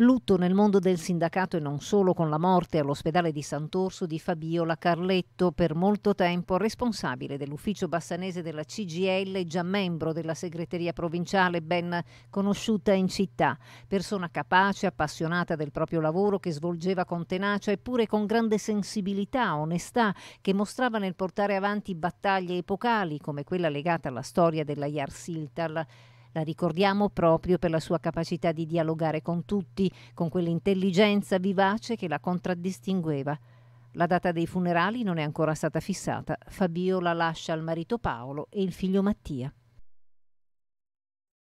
Lutto nel mondo del sindacato e non solo con la morte all'ospedale di Sant'Orso di Fabiola Carletto, per molto tempo responsabile dell'ufficio bassanese della CGL e già membro della segreteria provinciale ben conosciuta in città. Persona capace, appassionata del proprio lavoro che svolgeva con tenacia eppure con grande sensibilità, onestà, che mostrava nel portare avanti battaglie epocali come quella legata alla storia della Yarsiltal la ricordiamo proprio per la sua capacità di dialogare con tutti, con quell'intelligenza vivace che la contraddistingueva. La data dei funerali non è ancora stata fissata. Fabiola lascia al marito Paolo e il figlio Mattia.